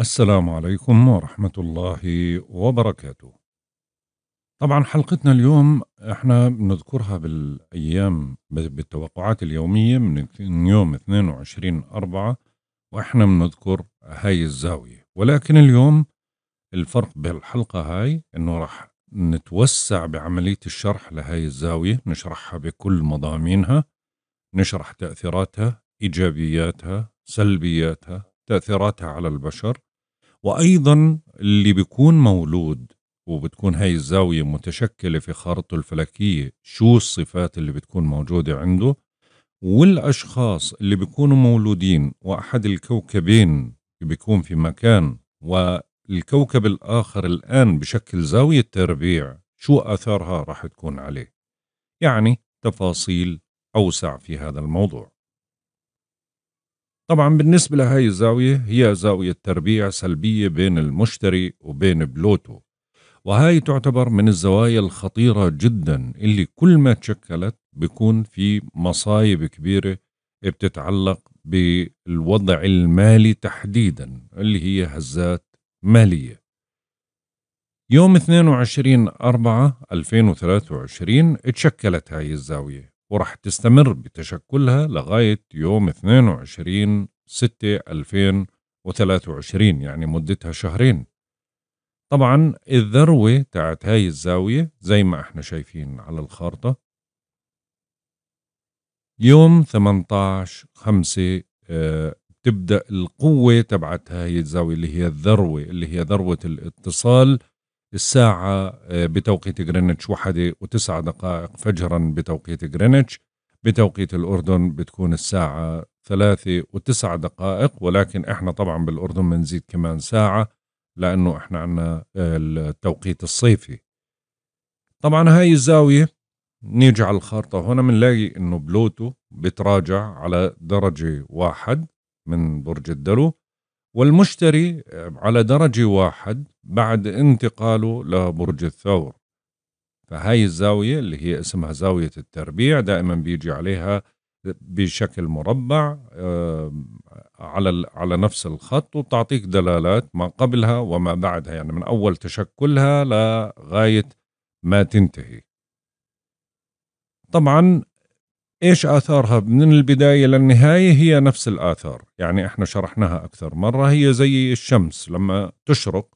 السلام عليكم ورحمة الله وبركاته. طبعا حلقتنا اليوم احنا بنذكرها بالايام بالتوقعات اليومية من يوم 22 أربعة واحنا بنذكر هاي الزاوية ولكن اليوم الفرق بالحلقة هاي انه راح نتوسع بعملية الشرح لهاي الزاوية نشرحها بكل مضامينها نشرح تأثيراتها إيجابياتها سلبياتها تأثيراتها على البشر وأيضا اللي بيكون مولود وبتكون هاي الزاوية متشكلة في خارطته الفلكية شو الصفات اللي بتكون موجودة عنده والأشخاص اللي بيكونوا مولودين وأحد الكوكبين بيكون في مكان والكوكب الآخر الآن بشكل زاوية تربيع شو أثارها راح تكون عليه يعني تفاصيل أوسع في هذا الموضوع طبعا بالنسبة لهاي الزاوية هي زاوية تربيع سلبية بين المشتري وبين بلوتو وهاي تعتبر من الزوايا الخطيرة جدا اللي كل ما تشكلت بيكون في مصايب كبيرة بتتعلق بالوضع المالي تحديدا اللي هي هزات مالية يوم 22 أربعة 2023 تشكلت هاي الزاوية وراح تستمر بتشكلها لغاية يوم 22 6 2023 يعني مدتها شهرين طبعا الذروة تاعت هاي الزاوية زي ما احنا شايفين على الخارطة يوم 18 5 آه، بتبدأ القوة تبعت هاي الزاوية اللي هي الذروة اللي هي ذروة الاتصال الساعة آه، بتوقيت غرينتش واحدة وتسعة دقائق فجرا بتوقيت غرينتش بتوقيت الأردن بتكون الساعة ثلاثة وتسعة دقائق ولكن احنا طبعا بالأردن بنزيد كمان ساعة لأنه احنا عنا آه، التوقيت الصيفي طبعا هاي الزاوية نيجي على الخارطة هنا بنلاقي انه بلوتو بتراجع على درجة واحد من برج الدلو والمشتري آه، على درجة واحد بعد انتقاله لبرج الثور فهاي الزاوية اللي هي اسمها زاوية التربيع دائما بيجي عليها بشكل مربع آه، على على نفس الخط وبتعطيك دلالات ما قبلها وما بعدها يعني من أول تشكلها لغاية ما تنتهي طبعا ايش اثارها من البدايه للنهايه هي نفس الاثار يعني احنا شرحناها اكثر مره هي زي الشمس لما تشرق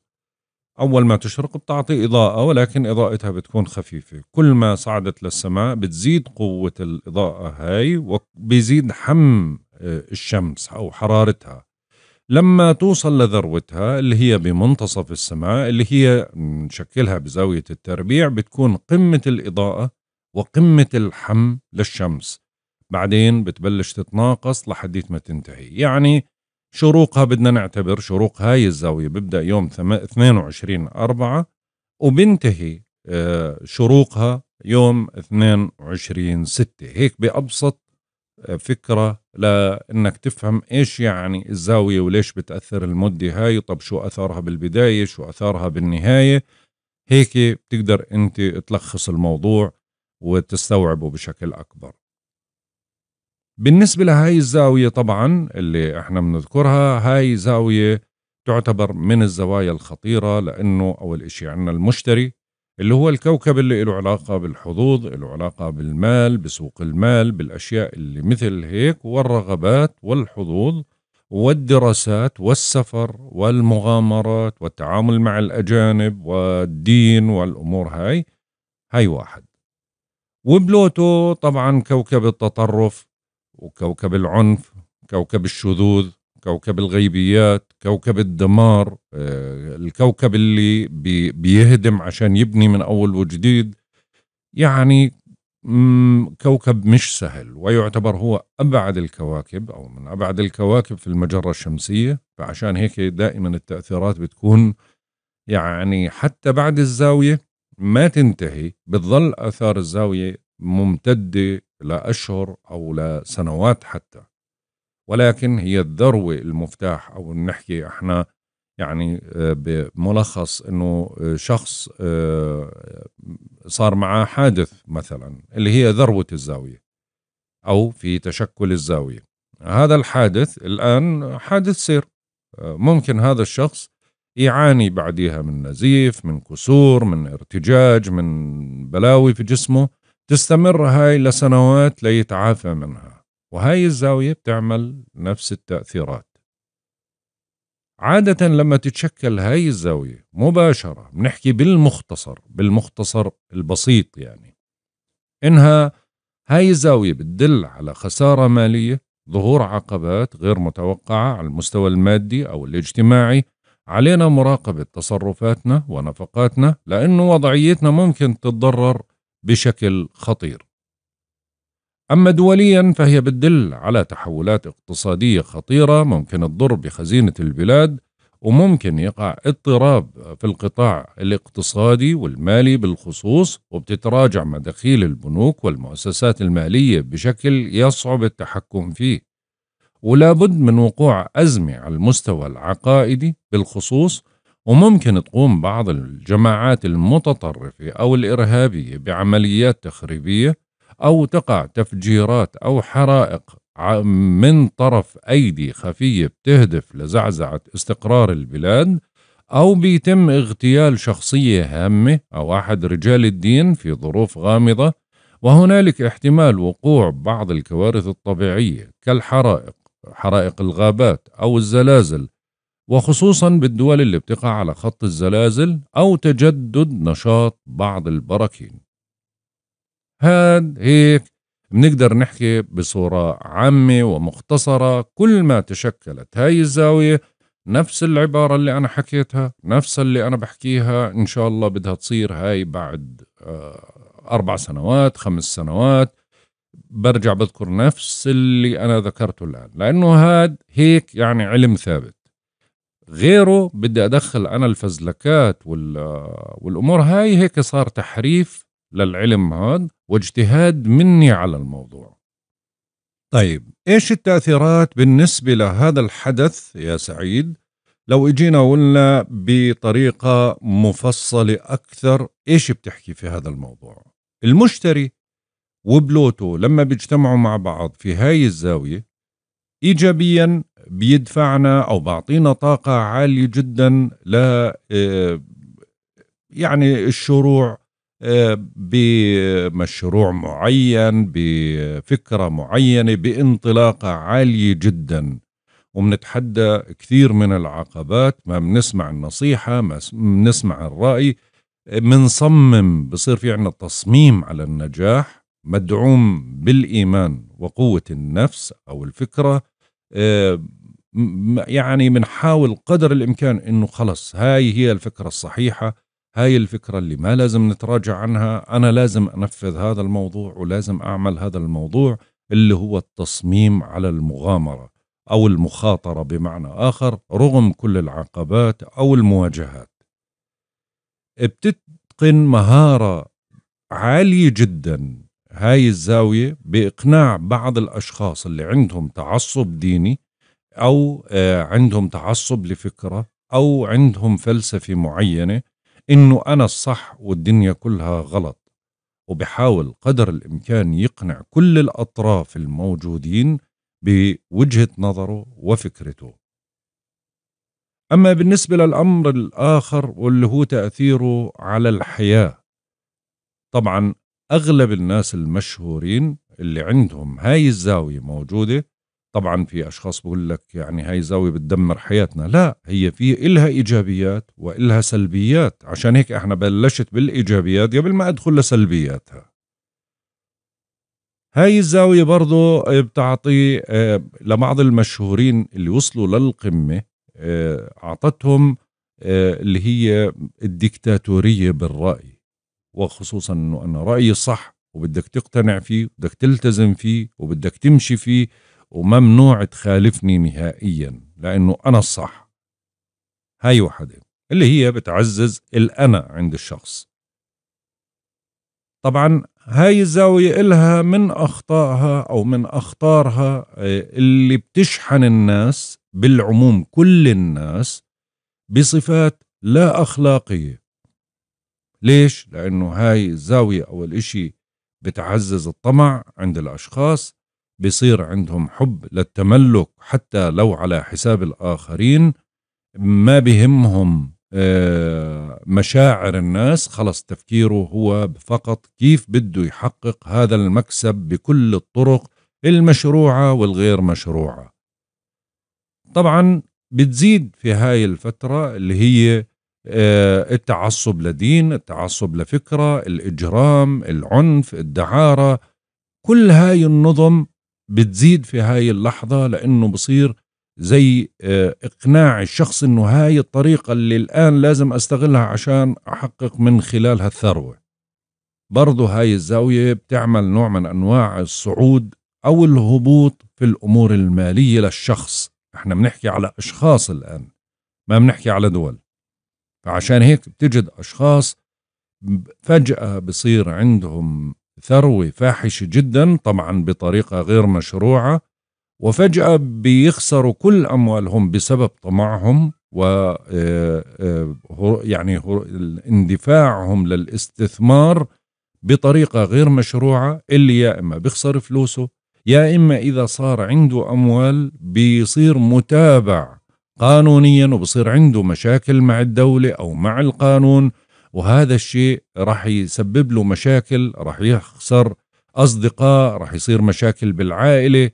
اول ما تشرق بتعطي اضاءه ولكن اضاءتها بتكون خفيفه كل ما صعدت للسماء بتزيد قوه الاضاءه هاي وبيزيد حم آه، الشمس او حرارتها لما توصل لذروتها اللي هي بمنتصف السماء اللي هي نشكلها بزاويه التربيع بتكون قمه الاضاءه وقمة الحم للشمس بعدين بتبلش تتناقص لحديت ما تنتهي يعني شروقها بدنا نعتبر شروق هاي الزاوية ببدأ يوم 22 أربعة وبنتهي آه، شروقها يوم 22 ستة هيك بأبسط آه، فكرة لأنك تفهم إيش يعني الزاوية وليش بتأثر المدة هاي طب شو أثارها بالبداية شو أثارها بالنهاية هيك بتقدر أنت تلخص الموضوع وتستوعبه بشكل أكبر بالنسبة لهاي الزاوية طبعا اللي احنا بنذكرها هاي زاوية تعتبر من الزوايا الخطيرة لأنه أول إشي عندنا المشتري اللي هو الكوكب اللي له علاقة بالحظوظ له علاقة بالمال بسوق المال بالأشياء اللي مثل هيك والرغبات والحظوظ والدراسات والسفر والمغامرات والتعامل مع الأجانب والدين والأمور هاي هاي واحد وبلوتو طبعا كوكب التطرف وكوكب العنف كوكب الشذوذ كوكب الغيبيات كوكب الدمار آه، الكوكب اللي بيهدم عشان يبني من أول وجديد يعني كوكب مش سهل ويعتبر هو أبعد الكواكب أو من أبعد الكواكب في المجرة الشمسية فعشان هيك دائما التأثيرات بتكون يعني حتى بعد الزاوية ما تنتهي بتظل اثار الزاويه ممتده لاشهر او لسنوات حتى ولكن هي الذروه المفتاح او نحكي احنا يعني آه، بملخص انه آه، شخص آه، صار معه حادث مثلا اللي هي ذروه الزاويه او في تشكل الزاويه هذا الحادث الان حادث سير ممكن هذا الشخص يعاني بعديها من نزيف من كسور من ارتجاج من بلاوي في جسمه تستمر هاي لسنوات ليتعافى منها وهاي الزاوية بتعمل نفس التأثيرات عادة لما تتشكل هاي الزاوية مباشرة بنحكي بالمختصر بالمختصر البسيط يعني إنها هاي الزاوية بتدل على خسارة مالية ظهور عقبات غير متوقعة على المستوى المادي أو الاجتماعي علينا مراقبة تصرفاتنا ونفقاتنا لأن وضعيتنا ممكن تتضرر بشكل خطير أما دوليا فهي بتدل على تحولات اقتصادية خطيرة ممكن تضر بخزينة البلاد وممكن يقع اضطراب في القطاع الاقتصادي والمالي بالخصوص وبتتراجع مداخيل البنوك والمؤسسات المالية بشكل يصعب التحكم فيه ولا بد من وقوع أزمة على المستوى العقائدي بالخصوص وممكن تقوم بعض الجماعات المتطرفة أو الإرهابية بعمليات تخريبية أو تقع تفجيرات أو حرائق من طرف أيدي خفية بتهدف لزعزعة استقرار البلاد أو بيتم اغتيال شخصية هامة أو أحد رجال الدين في ظروف غامضة وهنالك احتمال وقوع بعض الكوارث الطبيعية كالحرائق حرائق الغابات أو الزلازل وخصوصا بالدول اللي بتقع على خط الزلازل أو تجدد نشاط بعض البراكين هاد هيك بنقدر نحكي بصورة عامة ومختصرة كل ما تشكلت هاي الزاوية نفس العبارة اللي أنا حكيتها نفس اللي أنا بحكيها إن شاء الله بدها تصير هاي بعد آه، أربع سنوات خمس سنوات برجع بذكر نفس اللي أنا ذكرته الآن لأنه هاد هيك يعني علم ثابت غيره بدي أدخل أنا الفزلكات والأمور هاي هيك صار تحريف للعلم هاد واجتهاد مني على الموضوع طيب إيش التأثيرات بالنسبة لهذا الحدث يا سعيد لو اجينا قلنا بطريقة مفصلة أكثر إيش بتحكي في هذا الموضوع المشتري وبلوتو لما بيجتمعوا مع بعض في هاي الزاوية إيجابيا بيدفعنا أو بعطينا طاقة عالية جدا ل آه، يعني الشروع آه، بمشروع معين بفكرة معينة بانطلاقة عالية جدا ومنتحدى كثير من العقبات ما بنسمع النصيحة ما بنسمع الرأي بنصمم آه، بصير في عنا تصميم على النجاح مدعوم بالايمان وقوه النفس او الفكره آه، يعني بنحاول قدر الامكان انه خلص هاي هي الفكره الصحيحه هاي الفكره اللي ما لازم نتراجع عنها انا لازم انفذ هذا الموضوع ولازم اعمل هذا الموضوع اللي هو التصميم على المغامره او المخاطره بمعنى اخر رغم كل العقبات او المواجهات بتتقن مهاره عاليه جدا هاي الزاوية بإقناع بعض الأشخاص اللي عندهم تعصب ديني أو آه، عندهم تعصب لفكرة أو عندهم فلسفة معينة إنه أنا الصح والدنيا كلها غلط وبحاول قدر الإمكان يقنع كل الأطراف الموجودين بوجهة نظره وفكرته أما بالنسبة للأمر الآخر واللي هو تأثيره على الحياة طبعا اغلب الناس المشهورين اللي عندهم هاي الزاويه موجوده طبعا في اشخاص بقول لك يعني هاي الزاويه بتدمر حياتنا لا هي في الها ايجابيات والها سلبيات عشان هيك احنا بلشت بالايجابيات قبل ما ادخل لسلبياتها هاي الزاوية برضو بتعطي آه، لبعض المشهورين اللي وصلوا للقمة آه، أعطتهم آه، اللي هي الدكتاتورية بالرأي وخصوصا انه انا رايي صح وبدك تقتنع فيه وبدك تلتزم فيه وبدك تمشي فيه وممنوع تخالفني نهائيا لانه انا الصح هاي وحده اللي هي بتعزز الانا عند الشخص طبعا هاي الزاوية إلها من أخطائها أو من أخطارها آه، اللي بتشحن الناس بالعموم كل الناس بصفات لا أخلاقية ليش؟ لأنه هاي الزاوية أول إشي بتعزز الطمع عند الأشخاص بصير عندهم حب للتملك حتى لو على حساب الآخرين ما بهمهم آه، مشاعر الناس خلص تفكيره هو فقط كيف بده يحقق هذا المكسب بكل الطرق المشروعة والغير مشروعة طبعا بتزيد في هاي الفترة اللي هي آه، التعصب لدين التعصب لفكرة الإجرام العنف الدعارة كل هاي النظم بتزيد في هاي اللحظة لأنه بصير زي آه، إقناع الشخص أنه هاي الطريقة اللي الآن لازم أستغلها عشان أحقق من خلالها الثروة برضو هاي الزاوية بتعمل نوع من أنواع الصعود أو الهبوط في الأمور المالية للشخص احنا بنحكي على أشخاص الآن ما بنحكي على دول فعشان هيك بتجد أشخاص فجأة بصير عندهم ثروة فاحشة جدا طبعا بطريقة غير مشروعة وفجأة بيخسروا كل أموالهم بسبب طمعهم و يعني اندفاعهم للاستثمار بطريقة غير مشروعة اللي يا إما بيخسر فلوسه يا إما إذا صار عنده أموال بيصير متابع قانونيا وبصير عنده مشاكل مع الدولة أو مع القانون وهذا الشيء راح يسبب له مشاكل راح يخسر أصدقاء راح يصير مشاكل بالعائلة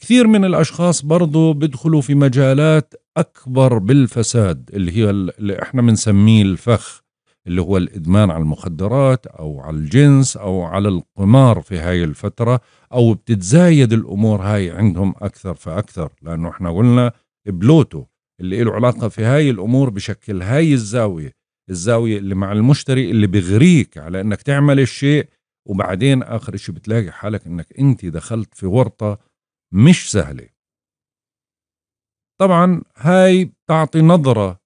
كثير من الأشخاص برضو بدخلوا في مجالات أكبر بالفساد اللي هي اللي إحنا بنسميه الفخ اللي هو الإدمان على المخدرات أو على الجنس أو على القمار في هاي الفترة أو بتتزايد الأمور هاي عندهم أكثر فأكثر لأنه إحنا قلنا بلوتو اللي له علاقة في هاي الأمور بشكل هاي الزاوية الزاوية اللي مع المشتري اللي بغريك على أنك تعمل الشيء وبعدين آخر شيء بتلاقي حالك أنك أنت دخلت في ورطة مش سهلة طبعا هاي تعطي نظرة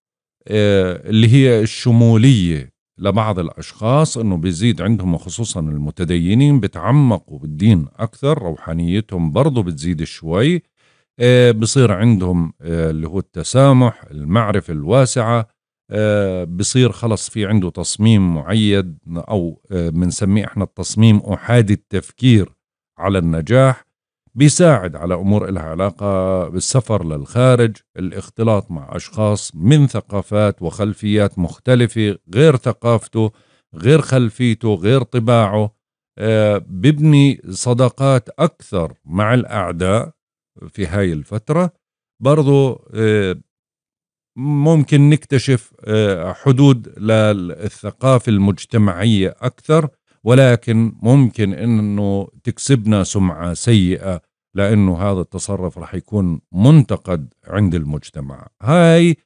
آه، اللي هي الشمولية لبعض الأشخاص أنه بيزيد عندهم وخصوصا المتدينين بتعمقوا بالدين أكثر روحانيتهم برضو بتزيد شوي آه، بصير عندهم آه، اللي هو التسامح المعرفة الواسعة آه، بصير خلص في عنده تصميم معين أو بنسميه إحنا التصميم أحادي التفكير على النجاح بيساعد على أمور إلها علاقة بالسفر للخارج الاختلاط مع أشخاص من ثقافات وخلفيات مختلفة غير ثقافته غير خلفيته غير طباعه ببني صداقات أكثر مع الأعداء في هاي الفترة برضو آه، ممكن نكتشف آه، حدود للثقافة المجتمعية أكثر ولكن ممكن أنه تكسبنا سمعة سيئة لأنه هذا التصرف رح يكون منتقد عند المجتمع هاي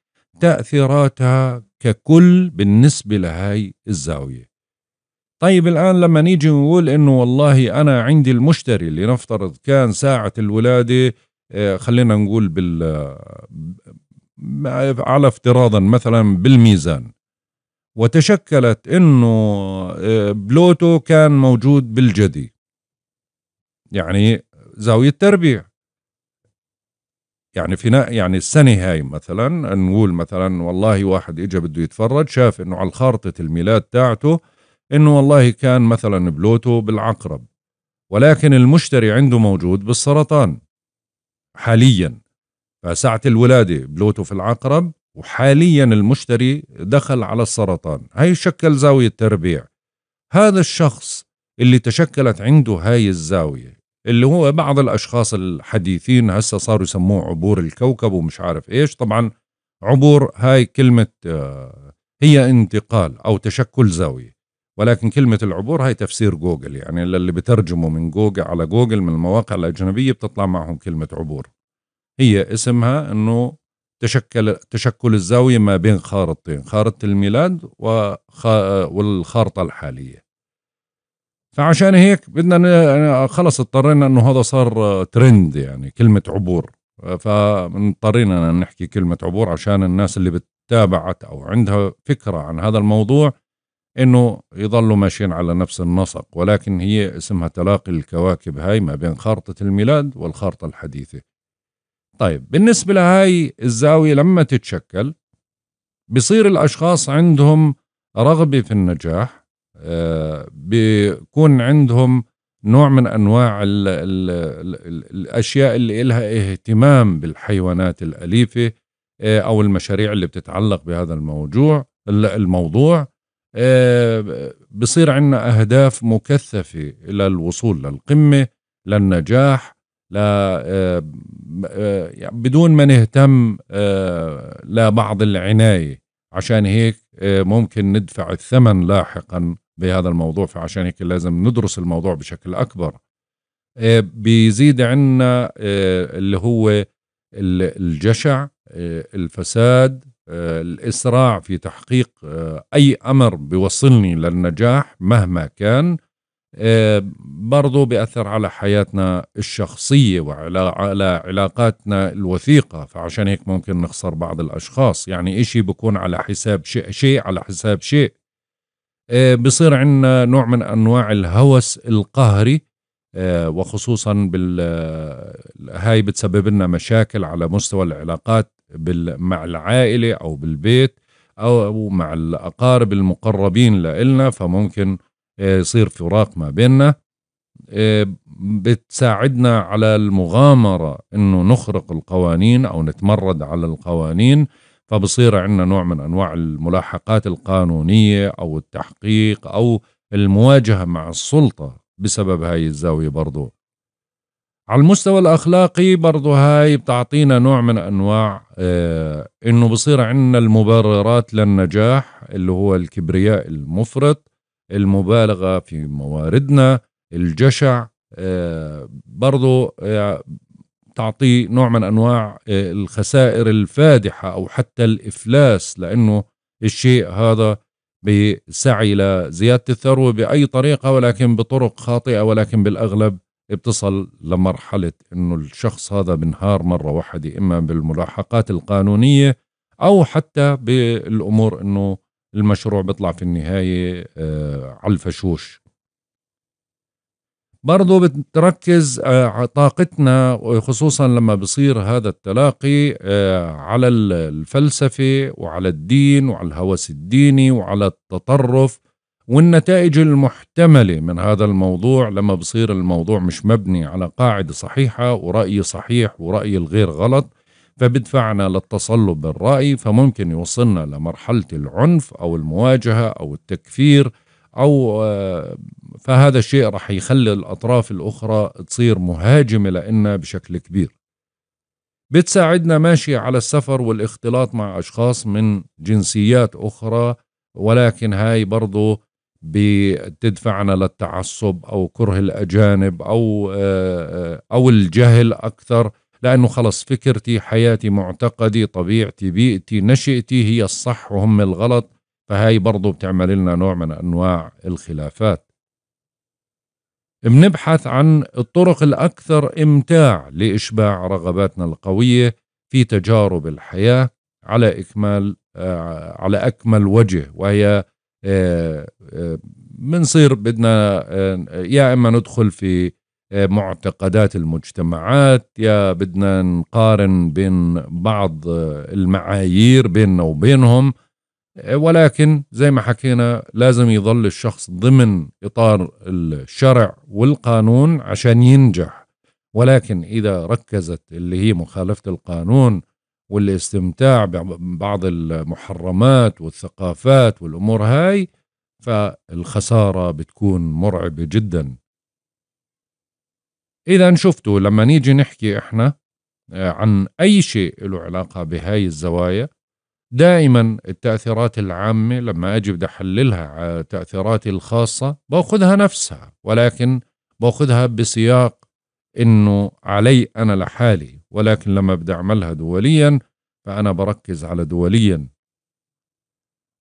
تأثيراتها ككل بالنسبة لهاي الزاوية طيب الآن لما نيجي نقول إنه والله أنا عندي المشتري اللي نفترض كان ساعة الولادة آه، خلينا نقول بال آه، على افتراضا مثلا بالميزان وتشكلت انه آه، بلوتو كان موجود بالجدي يعني زاوية تربيع يعني في يعني السنة هاي مثلا نقول مثلا والله واحد اجى بده يتفرج شاف انه على خارطة الميلاد تاعته انه والله كان مثلا بلوتو بالعقرب ولكن المشتري عنده موجود بالسرطان حاليا فساعة الولادة بلوتو في العقرب وحاليا المشتري دخل على السرطان هاي شكل زاوية تربيع هذا الشخص اللي تشكلت عنده هاي الزاوية اللي هو بعض الأشخاص الحديثين هسه صاروا يسموه عبور الكوكب ومش عارف إيش طبعا عبور هاي كلمة آه، هي انتقال أو تشكل زاوية ولكن كلمة العبور هي تفسير جوجل يعني اللي بترجمه من جوجل على جوجل من المواقع الأجنبية بتطلع معهم كلمة عبور هي اسمها أنه تشكل تشكل الزاوية ما بين خارطتين خارطة الميلاد وخ... والخارطة الحالية فعشان هيك بدنا يعني خلص اضطرينا انه هذا صار ترند يعني كلمة عبور فاضطرينا نحكي كلمة عبور عشان الناس اللي بتتابعت او عندها فكرة عن هذا الموضوع انه يظلوا ماشيين على نفس النسق ولكن هي اسمها تلاقي الكواكب هاي ما بين خارطة الميلاد والخارطة الحديثة طيب بالنسبة لهاي الزاوية لما تتشكل بصير الأشخاص عندهم رغبة في النجاح آه بيكون عندهم نوع من أنواع الـ الـ الـ الأشياء اللي إلها اهتمام بالحيوانات الأليفة آه أو المشاريع اللي بتتعلق بهذا الموضوع الموضوع آه، بصير عندنا أهداف مكثفة للوصول للقمة للنجاح لا آه، آه، يعني بدون ما نهتم لبعض العناية عشان هيك ممكن ندفع الثمن لاحقا بهذا الموضوع فعشان هيك لازم ندرس الموضوع بشكل أكبر بيزيد عنا اللي هو الجشع الفساد آه، الإسراع في تحقيق آه، أي أمر بيوصلني للنجاح مهما كان آه، برضو بيأثر على حياتنا الشخصية وعلى علاقاتنا الوثيقة فعشان هيك ممكن نخسر بعض الأشخاص يعني إشي بكون على حساب شيء شيء على حساب شيء بصير عندنا نوع من أنواع الهوس القهري وخصوصا بال هاي بتسبب لنا مشاكل على مستوى العلاقات مع العائله او بالبيت او مع الاقارب المقربين لنا فممكن آه، يصير فراق ما بيننا آه، بتساعدنا على المغامره انه نخرق القوانين او نتمرد على القوانين فبصير عندنا نوع من انواع الملاحقات القانونيه او التحقيق او المواجهه مع السلطه بسبب هاي الزاويه برضو على المستوى الاخلاقي برضه هاي بتعطينا نوع من انواع آه، انه بصير عندنا المبررات للنجاح اللي هو الكبرياء المفرط المبالغه في مواردنا الجشع آه، برضو برضه آه، نوع من انواع الخسائر الفادحه او حتى الافلاس لانه الشيء هذا بسعي لزياده الثروه باي طريقه ولكن بطرق خاطئه ولكن بالاغلب بتصل لمرحلة أنه الشخص هذا بنهار مرة واحدة إما بالملاحقات القانونية أو حتى بالأمور أنه المشروع بيطلع في النهاية آه، على الفشوش برضو بتركز آه، طاقتنا خصوصا لما بصير هذا التلاقي آه، على الفلسفة وعلى الدين وعلى الهوس الديني وعلى التطرف والنتائج المحتملة من هذا الموضوع لما بصير الموضوع مش مبني على قاعدة صحيحة ورأي صحيح ورأي الغير غلط فبدفعنا للتصلب بالرأي فممكن يوصلنا لمرحلة العنف أو المواجهة أو التكفير أو آه، فهذا الشيء رح يخلي الأطراف الأخرى تصير مهاجمة لنا بشكل كبير بتساعدنا ماشي على السفر والاختلاط مع أشخاص من جنسيات أخرى ولكن هاي برضو بتدفعنا للتعصب او كره الاجانب او آه، آه، او الجهل اكثر لانه خلص فكرتي حياتي معتقدي طبيعتي بيئتي نشئتي هي الصح وهم الغلط فهاي برضو بتعمل لنا نوع من انواع الخلافات بنبحث عن الطرق الأكثر إمتاع لإشباع رغباتنا القوية في تجارب الحياة على إكمال آه، على أكمل وجه وهي بنصير آه، آه، بدنا آه، يا اما ندخل في معتقدات المجتمعات يا بدنا نقارن بين بعض المعايير بيننا وبينهم ولكن زي ما حكينا لازم يظل الشخص ضمن اطار الشرع والقانون عشان ينجح ولكن اذا ركزت اللي هي مخالفه القانون والاستمتاع ببعض المحرمات والثقافات والامور هاي فالخساره بتكون مرعبه جدا اذا شفتوا لما نيجي نحكي احنا آه، عن اي شيء له علاقه بهاي الزوايا دائما التاثيرات العامه لما اجي بدي احللها على تاثيراتي الخاصه باخذها نفسها ولكن باخذها بسياق انه علي انا لحالي ولكن لما بدي أعملها دوليا فأنا بركز على دوليا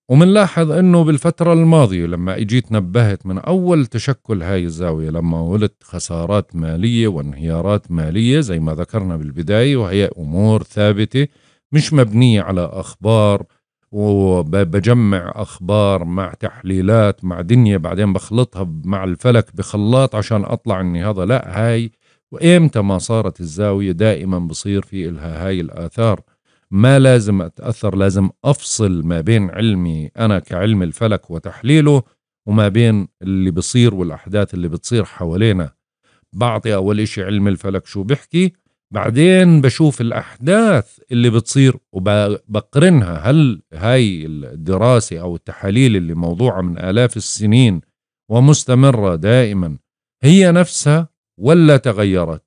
ومنلاحظ أنه بالفترة الماضية لما إجيت نبهت من أول تشكل هاي الزاوية لما ولدت خسارات مالية وانهيارات مالية زي ما ذكرنا بالبداية وهي أمور ثابتة مش مبنية على أخبار وبجمع أخبار مع تحليلات مع دنيا بعدين بخلطها مع الفلك بخلاط عشان أطلع أني هذا لا هاي وإمتى ما صارت الزاوية دائما بصير في إلها هاي الآثار ما لازم أتأثر لازم أفصل ما بين علمي أنا كعلم الفلك وتحليله وما بين اللي بصير والأحداث اللي بتصير حوالينا بعطي أول إشي علم الفلك شو بحكي بعدين بشوف الأحداث اللي بتصير وبقرنها هل هاي الدراسة أو التحاليل اللي موضوعة من آلاف السنين ومستمرة دائما هي نفسها ولا تغيرت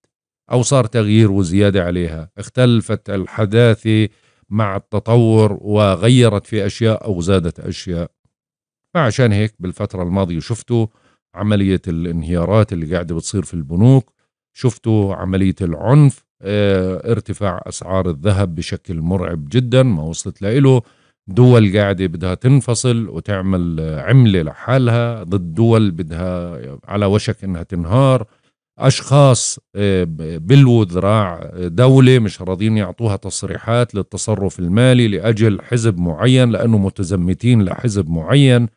أو صار تغيير وزيادة عليها اختلفت الحداثة مع التطور وغيرت في أشياء أو زادت أشياء فعشان هيك بالفترة الماضية شفتوا عملية الانهيارات اللي قاعدة بتصير في البنوك شفتوا عملية العنف اه ارتفاع أسعار الذهب بشكل مرعب جدا ما وصلت لإله دول قاعدة بدها تنفصل وتعمل عملة لحالها ضد دول بدها على وشك إنها تنهار اشخاص آه، بلوا ذراع آه، دوله مش راضيين يعطوها تصريحات للتصرف المالي لاجل حزب معين لانه متزمتين لحزب معين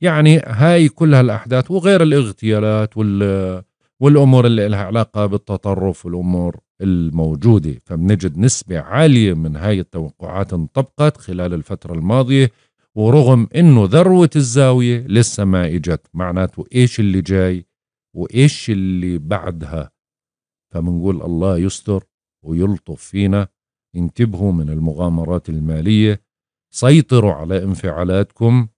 يعني هاي كل هالاحداث وغير الاغتيالات وال والامور اللي لها علاقه بالتطرف والامور الموجوده فبنجد نسبه عاليه من هاي التوقعات انطبقت خلال الفتره الماضيه ورغم انه ذروه الزاويه لسه ما اجت معناته ايش اللي جاي وايش اللي بعدها فبنقول الله يستر ويلطف فينا انتبهوا من المغامرات الماليه سيطروا على انفعالاتكم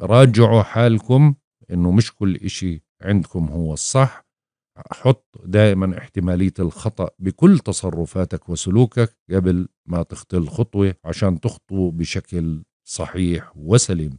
راجعوا حالكم انه مش كل اشي عندكم هو الصح حط دائما احتمالية الخطأ بكل تصرفاتك وسلوكك قبل ما تخطي الخطوة عشان تخطو بشكل صحيح وسليم